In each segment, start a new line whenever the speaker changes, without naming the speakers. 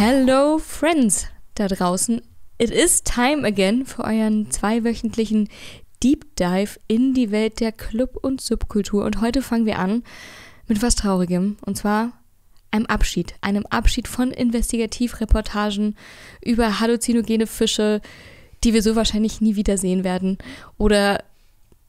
Hello Friends da draußen. It is time again für euren zweiwöchentlichen Deep Dive in die Welt der Club- und Subkultur. Und heute fangen wir an mit was Traurigem. Und zwar einem Abschied. Einem Abschied von Investigativreportagen über halluzinogene Fische, die wir so wahrscheinlich nie wiedersehen werden. Oder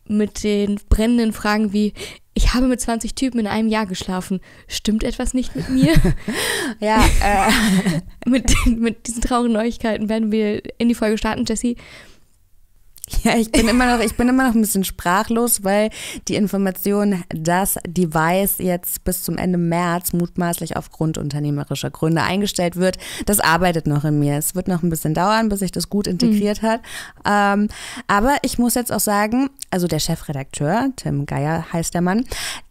mit den brennenden Fragen wie, ich habe mit 20 Typen in einem Jahr geschlafen. Stimmt etwas nicht mit mir? ja. Äh. mit, den, mit diesen traurigen Neuigkeiten werden wir in die Folge
starten, Jessie. Ja, ich bin immer noch, ich bin immer noch ein bisschen sprachlos, weil die Information, dass Device jetzt bis zum Ende März mutmaßlich aufgrund unternehmerischer Gründe eingestellt wird, das arbeitet noch in mir. Es wird noch ein bisschen dauern, bis sich das gut hm. integriert mhm. hat. Ähm, aber ich muss jetzt auch sagen, also der Chefredakteur, Tim Geier heißt der Mann,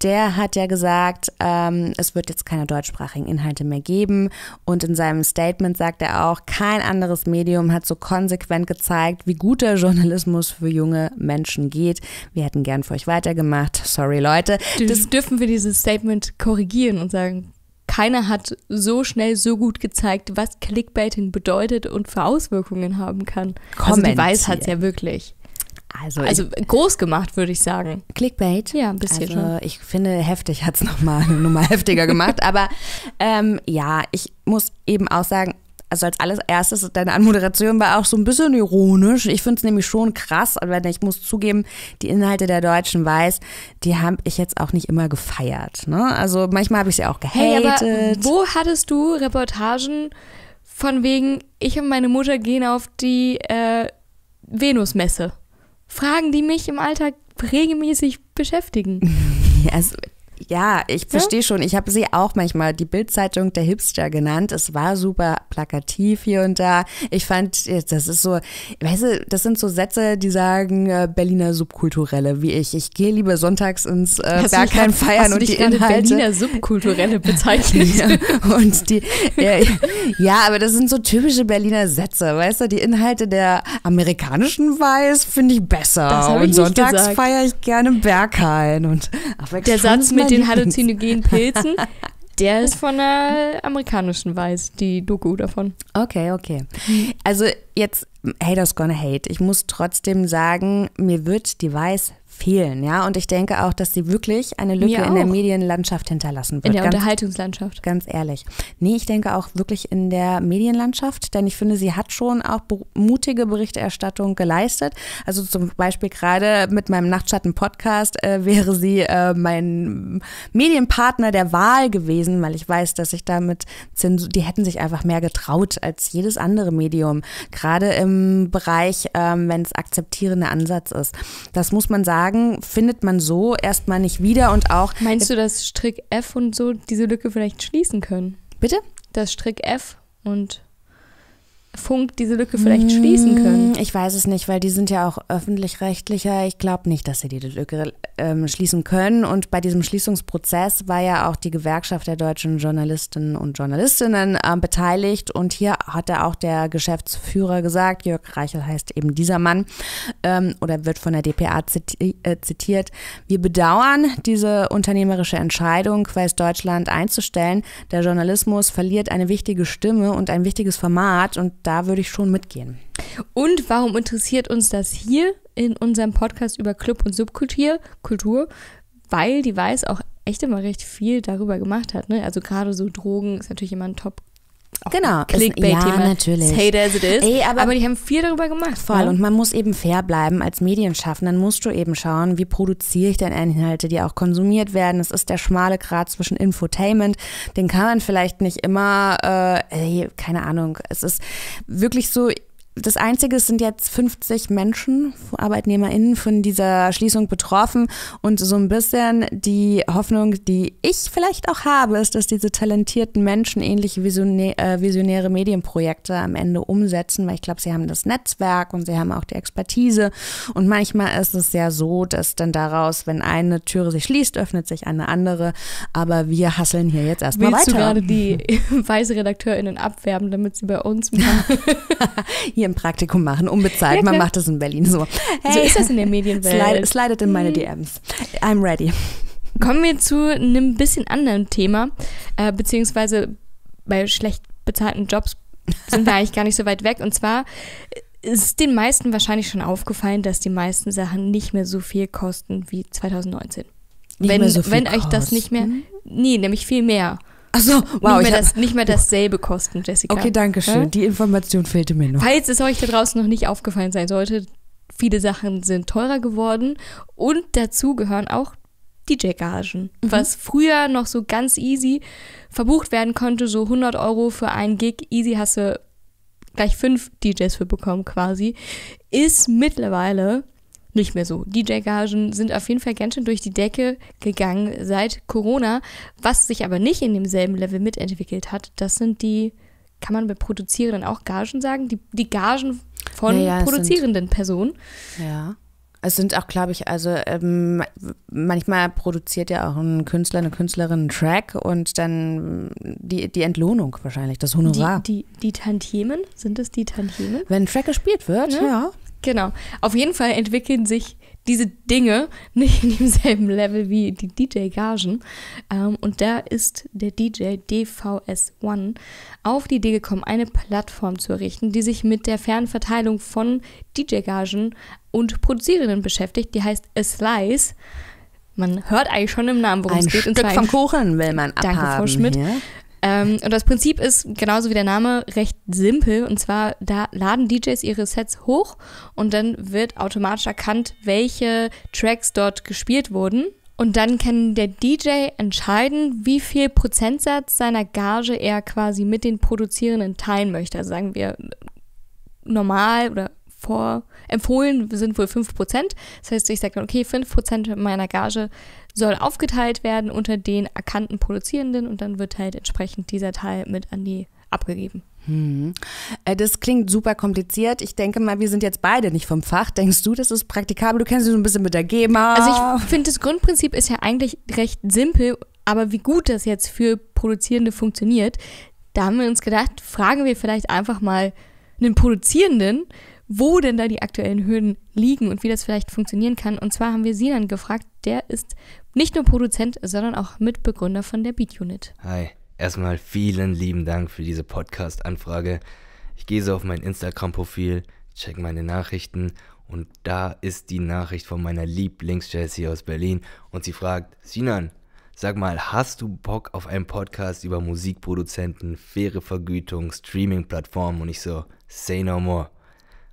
der hat ja gesagt, ähm, es wird jetzt keine deutschsprachigen Inhalte mehr geben. Und in seinem Statement sagt er auch, kein anderes Medium hat so konsequent gezeigt, wie guter Journalismus Journalismus für junge Menschen geht. Wir hätten gern für euch weitergemacht. Sorry, Leute. Das
dürfen wir dieses Statement korrigieren und sagen, keiner hat so schnell so gut gezeigt, was Clickbaiting bedeutet und für Auswirkungen haben kann. Also die Weiß hat es ja
wirklich.
Also,
also groß
gemacht, würde ich sagen. Clickbait? Ja, ein bisschen. Also, schon. ich finde, heftig hat es nochmal noch mal heftiger gemacht. Aber ähm, ja, ich muss eben auch sagen, also als allererstes deine Anmoderation war auch so ein bisschen ironisch. Ich finde es nämlich schon krass, aber ich muss zugeben, die Inhalte der Deutschen Weiß, die habe ich jetzt auch nicht immer gefeiert. Ne? Also manchmal habe ich sie auch gehatet. Hey,
wo hattest du Reportagen von wegen, ich und meine Mutter gehen auf die äh, Venusmesse? Fragen, die mich im Alltag regelmäßig beschäftigen.
also ja, ich verstehe schon. Ich habe sie auch manchmal die Bildzeitung der Hipster genannt. Es war super plakativ hier und da. Ich fand, äh, das ist so, weißt du, das sind so Sätze, die sagen äh, Berliner Subkulturelle, wie ich. Ich gehe lieber sonntags ins äh, Bergheim feiern und die Inhalte. Berliner
Subkulturelle bezeichnet. ja,
und die, äh, ja, aber das sind so typische Berliner Sätze, weißt du, die Inhalte der amerikanischen Weiß finde ich besser. und sonntags feiere ich gerne Berghain und der Satz mit mit den halluzinogenen Pilzen.
Der ist von einer amerikanischen Weiß, die Doku davon.
Okay, okay.
Also jetzt,
haters gonna hate. Ich muss trotzdem sagen, mir wird die Weiß fehlen, ja. Und ich denke auch, dass sie wirklich eine Lücke in der Medienlandschaft hinterlassen wird. In der ganz, Unterhaltungslandschaft. Ganz ehrlich. Nee, ich denke auch wirklich in der Medienlandschaft, denn ich finde, sie hat schon auch mutige Berichterstattung geleistet. Also zum Beispiel gerade mit meinem Nachtschatten-Podcast äh, wäre sie äh, mein Medienpartner der Wahl gewesen, weil ich weiß, dass ich damit Zensur, die hätten sich einfach mehr getraut als jedes andere Medium. Gerade im Bereich, ähm, wenn es akzeptierender Ansatz ist. Das muss man sagen sagen, findet man so erstmal nicht wieder und auch. Meinst du, dass Strick F und so diese Lücke vielleicht schließen können?
Bitte? Dass Strick F und Funk diese Lücke vielleicht schließen hm, können? Ich weiß es
nicht, weil die sind ja auch öffentlich-rechtlicher. Ich glaube nicht, dass sie die Lücke ähm, schließen können. Und bei diesem Schließungsprozess war ja auch die Gewerkschaft der deutschen Journalistinnen und Journalistinnen ähm, beteiligt. Und hier hat ja auch der Geschäftsführer gesagt, Jörg Reichel heißt eben dieser Mann ähm, oder wird von der DPA ziti äh, zitiert, wir bedauern diese unternehmerische Entscheidung, Quest Deutschland einzustellen. Der Journalismus verliert eine wichtige Stimme und ein wichtiges Format und da würde ich schon mitgehen.
Und warum interessiert uns das hier in unserem Podcast über Club und Subkultur? Kultur, weil die Weiß auch echt immer recht viel darüber gemacht hat. Ne? Also gerade so Drogen ist natürlich immer ein Top
Genau. Clickbait-Thema. Ja, natürlich. Hate as it is. Ey,
aber, aber, die haben viel darüber
gemacht. Voll. Ja? Ne? Und man muss eben fair bleiben als Medienschaffender. Dann musst du eben schauen, wie produziere ich denn Inhalte, die auch konsumiert werden. Das ist der schmale Grat zwischen Infotainment. Den kann man vielleicht nicht immer, äh, ey, keine Ahnung. Es ist wirklich so, das Einzige, sind jetzt 50 Menschen, ArbeitnehmerInnen von dieser Schließung betroffen. Und so ein bisschen die Hoffnung, die ich vielleicht auch habe, ist, dass diese talentierten Menschen ähnliche visionä äh, visionäre Medienprojekte am Ende umsetzen, weil ich glaube, sie haben das Netzwerk und sie haben auch die Expertise. Und manchmal ist es ja so, dass dann daraus, wenn eine Türe sich schließt, öffnet sich eine andere. Aber wir hasseln hier jetzt erstmal weiter. Willst du gerade die
RedakteurInnen abwerben, damit sie bei uns machen?
hier Praktikum machen, unbezahlt. Man macht das in Berlin so.
Hey, so ist das in der Medienwelt. Slidet in meine mhm. DMs. I'm ready. Kommen wir zu einem bisschen anderen Thema, äh, beziehungsweise bei schlecht bezahlten Jobs sind wir eigentlich gar nicht so weit weg. Und zwar ist den meisten wahrscheinlich schon aufgefallen, dass die meisten Sachen nicht mehr so viel kosten wie 2019.
Nicht wenn so wenn euch das
nicht mehr. Nee, nämlich viel mehr. Achso, wow. Nicht mehr, das, nicht mehr oh. dasselbe kosten, Jessica. Okay, danke schön. Ja? Die
Information fehlte mir noch. Falls
es euch da draußen noch nicht aufgefallen sein sollte, viele Sachen sind teurer geworden und dazu gehören auch DJ-Gagen. Mhm. Was früher noch so ganz easy verbucht werden konnte, so 100 Euro für einen Gig, easy hast du gleich fünf DJs für bekommen quasi, ist mittlerweile nicht mehr so. DJ-Gagen sind auf jeden Fall ganz schön durch die Decke gegangen seit Corona. Was sich aber nicht in demselben Level mitentwickelt hat, das sind die, kann man bei Produzierenden auch Gagen sagen? Die, die Gagen von ja, ja, produzierenden sind, Personen.
Ja. Es sind auch, glaube ich, also ähm, manchmal produziert ja auch ein Künstler, eine Künstlerin einen Track und dann die, die Entlohnung wahrscheinlich, das Honorar. Die, die, die Tantiemen, sind es die Tantiemen? Wenn ein Track gespielt wird, ne? ja.
Genau. Auf jeden Fall entwickeln sich diese Dinge nicht in demselben Level wie die DJ-Gagen. Ähm, und da ist der DJ DVS1 auf die Idee gekommen, eine Plattform zu errichten, die sich mit der Fernverteilung von DJ-Gagen und Produzierenden beschäftigt. Die heißt A Slice. Man hört eigentlich schon im Namen, worum ein es geht. Ein Stück vom
Kuchen will man abhaben. Danke, Frau Schmidt. Hier.
Ähm, und das Prinzip ist, genauso wie der Name, recht simpel. Und zwar, da laden DJs ihre Sets hoch und dann wird automatisch erkannt, welche Tracks dort gespielt wurden. Und dann kann der DJ entscheiden, wie viel Prozentsatz seiner Gage er quasi mit den Produzierenden teilen möchte. Also sagen wir normal oder vor empfohlen sind wohl 5%. Das heißt, ich sage, dann, okay, 5% meiner Gage soll aufgeteilt werden unter den erkannten Produzierenden und dann wird halt entsprechend dieser Teil
mit an die abgegeben. Hm. Äh, das klingt super kompliziert. Ich denke mal, wir sind jetzt beide nicht vom Fach. Denkst du, das ist praktikabel? Du kennst dich so ein bisschen mit der GEMA. Also ich finde, das
Grundprinzip ist ja eigentlich recht simpel, aber wie gut das jetzt für Produzierende funktioniert, da haben wir uns gedacht, fragen wir vielleicht einfach mal einen Produzierenden, wo denn da die aktuellen Hürden liegen und wie das vielleicht funktionieren kann. Und zwar haben wir Sinan gefragt, der ist nicht nur Produzent, sondern auch Mitbegründer von der Beat Unit.
Hi, erstmal vielen lieben Dank für diese Podcast-Anfrage. Ich gehe so auf mein Instagram-Profil, check meine Nachrichten und da ist die Nachricht von meiner Lieblings-Jessie aus Berlin und sie fragt, Sinan, Sag mal, hast du Bock auf einen Podcast über Musikproduzenten, faire Vergütung, Streaming-Plattformen? Und ich so, say no more.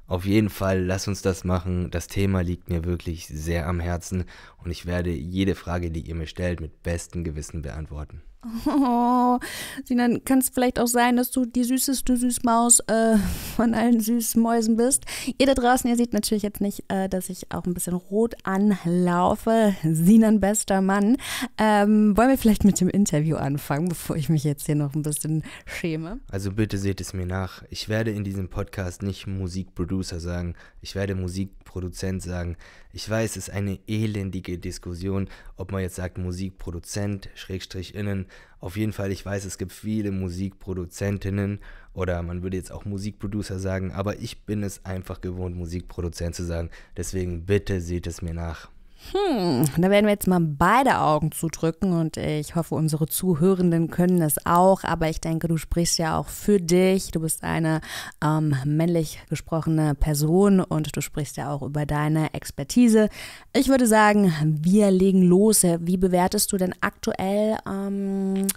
Auf jeden Fall, lass uns das machen. Das Thema liegt mir wirklich sehr am Herzen und ich werde jede Frage, die ihr mir stellt, mit bestem Gewissen beantworten.
Oh, Sinan, kann es vielleicht auch sein, dass du die süßeste Süßmaus äh, von allen Süßmäusen bist. Ihr da draußen, ihr seht natürlich jetzt nicht, äh, dass ich auch ein bisschen rot anlaufe. Sinan, bester Mann. Ähm, wollen wir vielleicht mit dem Interview anfangen, bevor ich mich jetzt hier noch ein bisschen schäme?
Also bitte seht es mir nach. Ich werde in diesem Podcast nicht Musikproducer sagen. Ich werde Musikproduzent sagen. Ich weiß, es ist eine elendige Diskussion, ob man jetzt sagt Musikproduzent, Schrägstrich innen. Auf jeden Fall, ich weiß, es gibt viele Musikproduzentinnen oder man würde jetzt auch Musikproducer sagen, aber ich bin es einfach gewohnt, Musikproduzent zu sagen. Deswegen bitte seht es mir nach.
Hm, da werden wir jetzt mal beide Augen zudrücken und ich hoffe, unsere Zuhörenden können das auch. Aber ich denke, du sprichst ja auch für dich. Du bist eine ähm, männlich gesprochene Person und du sprichst ja auch über deine Expertise. Ich würde sagen, wir legen los. Wie bewertest du denn aktuell ähm,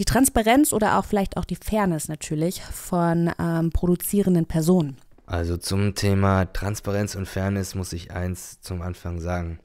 die Transparenz oder auch vielleicht auch die Fairness natürlich von ähm, produzierenden Personen?
Also zum Thema Transparenz und Fairness muss ich eins zum Anfang sagen.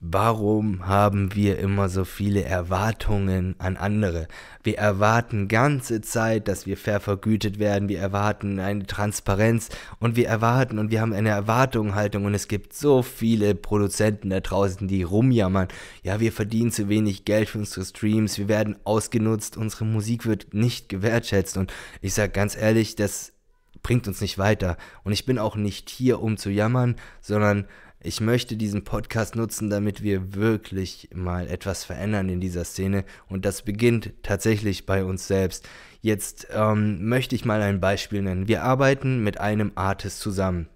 Warum haben wir immer so viele Erwartungen an andere? Wir erwarten ganze Zeit, dass wir fair vergütet werden, wir erwarten eine Transparenz und wir erwarten und wir haben eine Erwartungshaltung und es gibt so viele Produzenten da draußen, die rumjammern. Ja, wir verdienen zu wenig Geld für unsere Streams, wir werden ausgenutzt, unsere Musik wird nicht gewertschätzt und ich sage ganz ehrlich, das bringt uns nicht weiter und ich bin auch nicht hier, um zu jammern, sondern ich möchte diesen Podcast nutzen, damit wir wirklich mal etwas verändern in dieser Szene. Und das beginnt tatsächlich bei uns selbst. Jetzt ähm, möchte ich mal ein Beispiel nennen. Wir arbeiten mit einem Artist zusammen.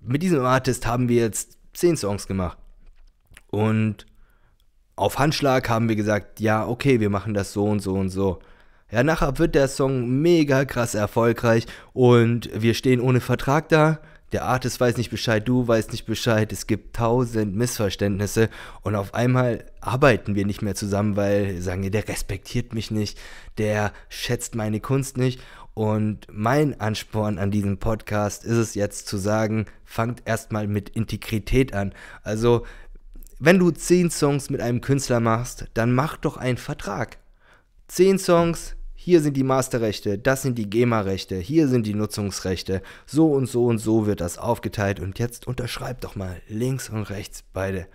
Mit diesem Artist haben wir jetzt zehn Songs gemacht. Und auf Handschlag haben wir gesagt, ja, okay, wir machen das so und so und so. Ja, nachher wird der Song mega krass erfolgreich und wir stehen ohne Vertrag da der Artist weiß nicht Bescheid, du weißt nicht Bescheid, es gibt tausend Missverständnisse und auf einmal arbeiten wir nicht mehr zusammen, weil sagen wir, der respektiert mich nicht, der schätzt meine Kunst nicht und mein Ansporn an diesem Podcast ist es jetzt zu sagen, fangt erstmal mit Integrität an. Also, wenn du zehn Songs mit einem Künstler machst, dann mach doch einen Vertrag. Zehn Songs, hier sind die Masterrechte, das sind die GEMA-Rechte, hier sind die Nutzungsrechte, so und so und so wird das aufgeteilt und jetzt unterschreibt doch mal links und rechts beide.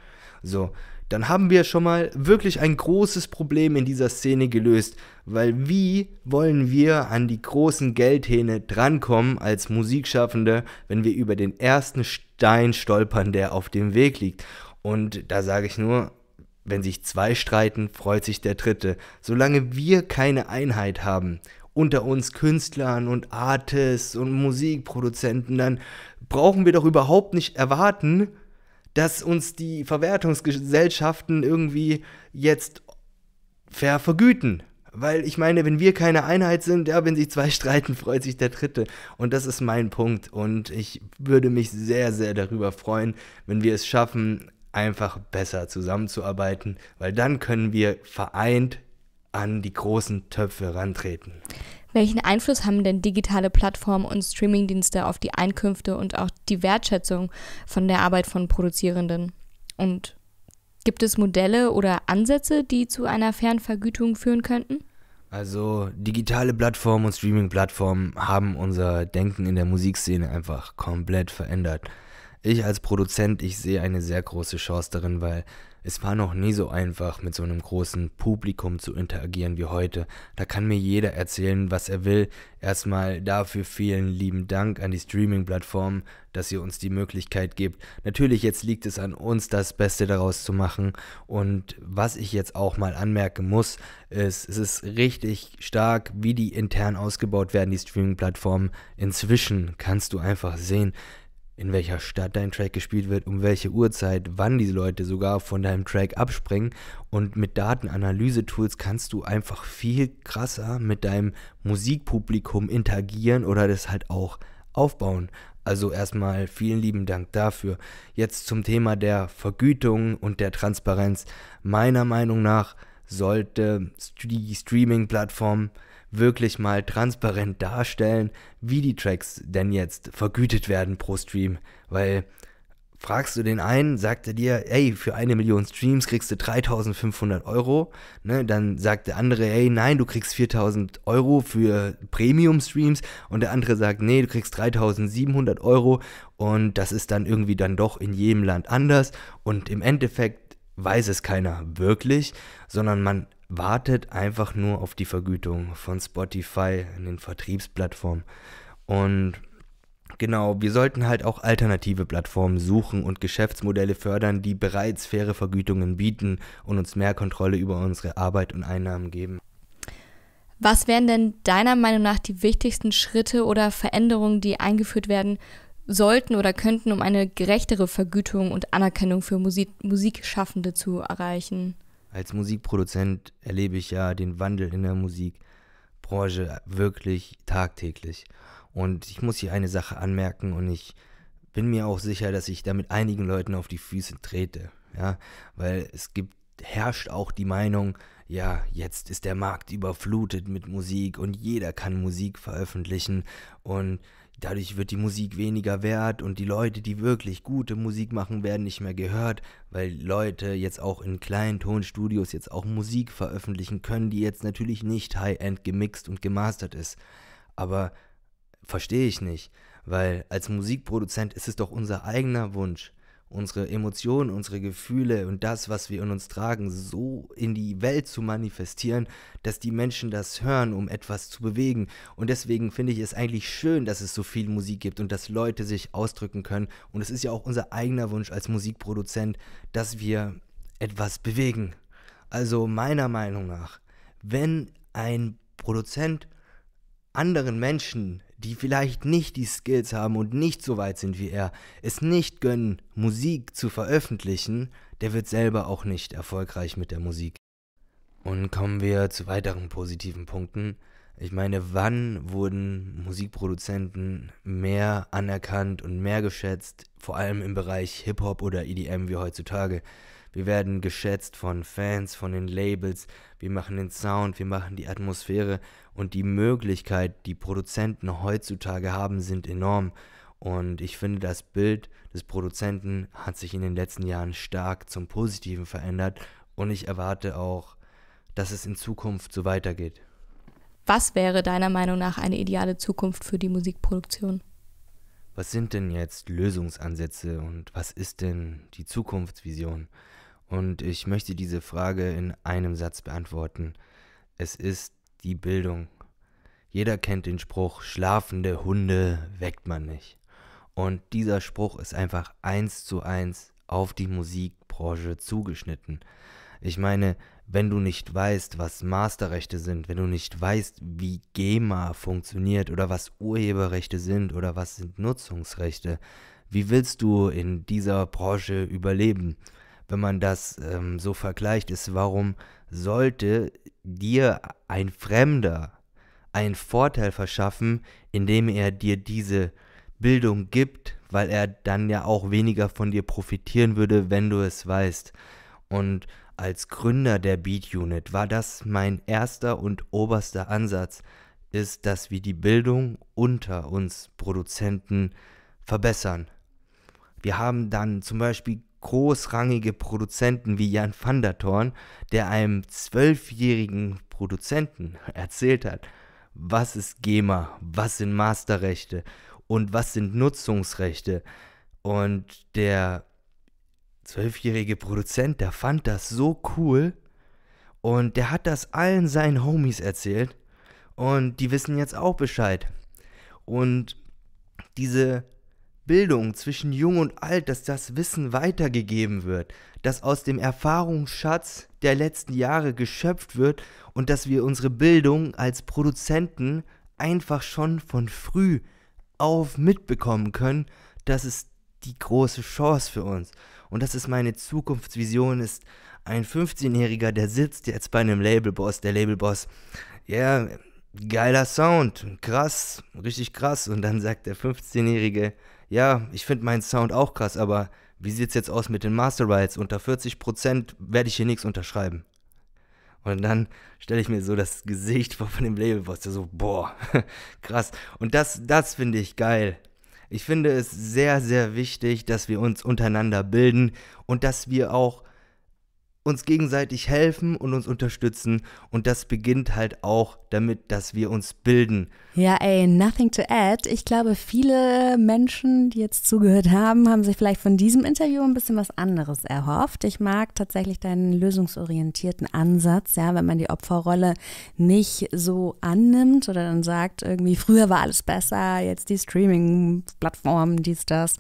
So, dann haben wir schon mal wirklich ein großes Problem in dieser Szene gelöst, weil wie wollen wir an die großen Geldhähne drankommen als Musikschaffende, wenn wir über den ersten Stein stolpern, der auf dem Weg liegt? Und da sage ich nur, wenn sich zwei streiten, freut sich der Dritte. Solange wir keine Einheit haben, unter uns Künstlern und Artists und Musikproduzenten, dann brauchen wir doch überhaupt nicht erwarten, dass uns die Verwertungsgesellschaften irgendwie jetzt fair vergüten. Weil ich meine, wenn wir keine Einheit sind, ja, wenn sich zwei streiten, freut sich der Dritte. Und das ist mein Punkt. Und ich würde mich sehr, sehr darüber freuen, wenn wir es schaffen, einfach besser zusammenzuarbeiten, weil dann können wir vereint an die großen Töpfe rantreten.
Welchen Einfluss haben denn digitale Plattformen und Streamingdienste auf die Einkünfte und auch die Wertschätzung von der Arbeit von Produzierenden? Und gibt es Modelle oder Ansätze, die zu einer fairen Vergütung führen könnten?
Also digitale Plattformen und Streamingplattformen haben unser Denken in der Musikszene einfach komplett verändert ich als Produzent, ich sehe eine sehr große Chance darin, weil es war noch nie so einfach, mit so einem großen Publikum zu interagieren wie heute. Da kann mir jeder erzählen, was er will. Erstmal dafür vielen lieben Dank an die Streaming-Plattformen, dass ihr uns die Möglichkeit gibt. Natürlich, jetzt liegt es an uns, das Beste daraus zu machen. Und was ich jetzt auch mal anmerken muss, ist, es ist richtig stark, wie die intern ausgebaut werden, die Streaming-Plattformen. Inzwischen kannst du einfach sehen, in welcher Stadt dein Track gespielt wird, um welche Uhrzeit, wann diese Leute sogar von deinem Track abspringen. Und mit Datenanalyse-Tools kannst du einfach viel krasser mit deinem Musikpublikum interagieren oder das halt auch aufbauen. Also erstmal vielen lieben Dank dafür. Jetzt zum Thema der Vergütung und der Transparenz. Meiner Meinung nach sollte die Streaming-Plattform wirklich mal transparent darstellen, wie die Tracks denn jetzt vergütet werden pro Stream, weil fragst du den einen, sagt er dir, ey, für eine Million Streams kriegst du 3500 Euro. Ne? Dann sagt der andere, ey, nein, du kriegst 4000 Euro für Premium-Streams. Und der andere sagt, nee, du kriegst 3700 Euro. Und das ist dann irgendwie dann doch in jedem Land anders. Und im Endeffekt weiß es keiner wirklich, sondern man wartet einfach nur auf die Vergütung von Spotify in den Vertriebsplattformen. Und genau, wir sollten halt auch alternative Plattformen suchen und Geschäftsmodelle fördern, die bereits faire Vergütungen bieten und uns mehr Kontrolle über unsere Arbeit und Einnahmen geben.
Was wären denn deiner Meinung nach die wichtigsten Schritte oder Veränderungen, die eingeführt werden sollten oder könnten, um eine gerechtere Vergütung und Anerkennung für Musik Musikschaffende zu erreichen?
Als Musikproduzent erlebe ich ja den Wandel in der Musikbranche wirklich tagtäglich. Und ich muss hier eine Sache anmerken und ich bin mir auch sicher, dass ich damit einigen Leuten auf die Füße trete. Ja, weil es gibt, herrscht auch die Meinung, ja, jetzt ist der Markt überflutet mit Musik und jeder kann Musik veröffentlichen und Dadurch wird die Musik weniger wert und die Leute, die wirklich gute Musik machen, werden nicht mehr gehört, weil Leute jetzt auch in kleinen Tonstudios jetzt auch Musik veröffentlichen können, die jetzt natürlich nicht high-end gemixt und gemastert ist. Aber verstehe ich nicht, weil als Musikproduzent ist es doch unser eigener Wunsch, unsere Emotionen, unsere Gefühle und das, was wir in uns tragen, so in die Welt zu manifestieren, dass die Menschen das hören, um etwas zu bewegen. Und deswegen finde ich es eigentlich schön, dass es so viel Musik gibt und dass Leute sich ausdrücken können. Und es ist ja auch unser eigener Wunsch als Musikproduzent, dass wir etwas bewegen. Also meiner Meinung nach, wenn ein Produzent anderen Menschen die vielleicht nicht die Skills haben und nicht so weit sind wie er, es nicht gönnen, Musik zu veröffentlichen, der wird selber auch nicht erfolgreich mit der Musik. Und kommen wir zu weiteren positiven Punkten. Ich meine, wann wurden Musikproduzenten mehr anerkannt und mehr geschätzt, vor allem im Bereich Hip-Hop oder EDM wie heutzutage? Wir werden geschätzt von Fans, von den Labels. Wir machen den Sound, wir machen die Atmosphäre. Und die Möglichkeit, die Produzenten heutzutage haben, sind enorm. Und ich finde, das Bild des Produzenten hat sich in den letzten Jahren stark zum Positiven verändert. Und ich erwarte auch, dass es in Zukunft so weitergeht.
Was wäre deiner Meinung nach eine ideale Zukunft für die Musikproduktion?
Was sind denn jetzt Lösungsansätze und was ist denn die Zukunftsvision? Und ich möchte diese Frage in einem Satz beantworten. Es ist die Bildung. Jeder kennt den Spruch, schlafende Hunde weckt man nicht. Und dieser Spruch ist einfach eins zu eins auf die Musikbranche zugeschnitten. Ich meine, wenn du nicht weißt, was Masterrechte sind, wenn du nicht weißt, wie GEMA funktioniert oder was Urheberrechte sind oder was sind Nutzungsrechte, wie willst du in dieser Branche überleben? wenn man das ähm, so vergleicht, ist, warum sollte dir ein Fremder einen Vorteil verschaffen, indem er dir diese Bildung gibt, weil er dann ja auch weniger von dir profitieren würde, wenn du es weißt. Und als Gründer der Beat Unit war das mein erster und oberster Ansatz, ist, dass wir die Bildung unter uns Produzenten verbessern. Wir haben dann zum Beispiel großrangige Produzenten wie Jan van der Thorn, der einem zwölfjährigen Produzenten erzählt hat, was ist GEMA, was sind Masterrechte und was sind Nutzungsrechte. Und der zwölfjährige Produzent, der fand das so cool und der hat das allen seinen Homies erzählt und die wissen jetzt auch Bescheid. Und diese Bildung zwischen Jung und Alt, dass das Wissen weitergegeben wird, dass aus dem Erfahrungsschatz der letzten Jahre geschöpft wird und dass wir unsere Bildung als Produzenten einfach schon von früh auf mitbekommen können, das ist die große Chance für uns. Und das ist meine Zukunftsvision, ist ein 15-Jähriger, der sitzt jetzt bei einem Labelboss, der Labelboss, ja, yeah, geiler Sound, krass, richtig krass. Und dann sagt der 15-Jährige, ja, ich finde meinen Sound auch krass, aber wie sieht's jetzt aus mit den Master Rights? Unter 40% werde ich hier nichts unterschreiben. Und dann stelle ich mir so das Gesicht vor von dem Labelboss, der so, boah, krass. Und das, das finde ich geil. Ich finde es sehr, sehr wichtig, dass wir uns untereinander bilden und dass wir auch uns gegenseitig helfen und uns unterstützen. Und das beginnt halt auch damit, dass wir uns bilden.
Ja, ey, nothing to add. Ich glaube, viele Menschen, die jetzt zugehört haben, haben sich vielleicht von diesem Interview ein bisschen was anderes erhofft. Ich mag tatsächlich deinen lösungsorientierten Ansatz, ja, wenn man die Opferrolle nicht so annimmt oder dann sagt, irgendwie früher war alles besser, jetzt die streaming plattformen dies, das.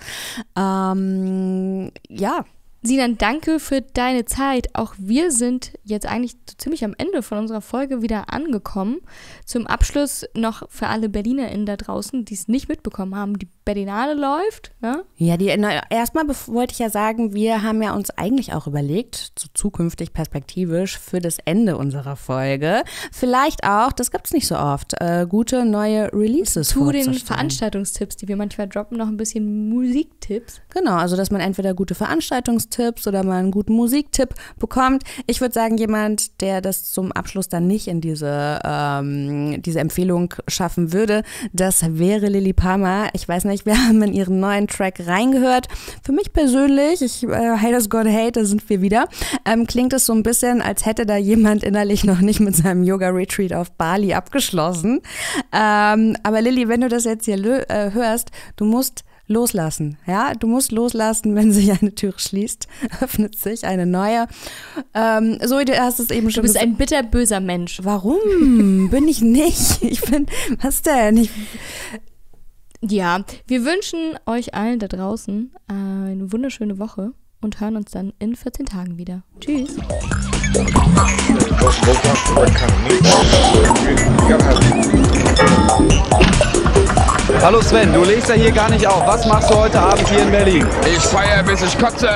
Ähm, ja, Sinan,
danke für deine Zeit. Auch wir sind jetzt eigentlich so ziemlich am Ende von unserer Folge wieder angekommen. Zum Abschluss noch für alle BerlinerInnen da draußen, die es nicht mitbekommen haben, die Berlinale läuft. Ne?
Ja, die, na, erstmal wollte ich ja sagen, wir haben ja uns eigentlich auch überlegt, so zukünftig perspektivisch für das Ende unserer Folge, vielleicht auch, das gibt es nicht so oft, äh, gute neue Releases Zu den Veranstaltungstipps,
die wir manchmal droppen, noch ein bisschen Musiktipps.
Genau, also dass man entweder gute Veranstaltungstipps oder mal einen guten Musiktipp bekommt. Ich würde sagen, jemand, der das zum Abschluss dann nicht in diese, ähm, diese Empfehlung schaffen würde, das wäre Lilly Palmer. Ich weiß nicht, nicht. Wir haben in ihren neuen Track reingehört. Für mich persönlich, ich äh, hate us God hate, da sind wir wieder, ähm, klingt es so ein bisschen, als hätte da jemand innerlich noch nicht mit seinem Yoga-Retreat auf Bali abgeschlossen. Ähm, aber Lilly, wenn du das jetzt hier äh, hörst, du musst loslassen. Ja, du musst loslassen, wenn sich eine Tür schließt, öffnet sich eine neue. Ähm, so, du hast es eben schon. Du bist ein bitterböser Mensch. Warum bin ich nicht? Ich bin, was denn? Ich, ja,
wir wünschen euch allen da draußen äh, eine wunderschöne Woche und hören uns dann in 14 Tagen
wieder. Tschüss. Hallo Sven, du legst ja hier gar nicht auf. Was machst du heute Abend hier in Berlin? Ich feiere bis ich kotze.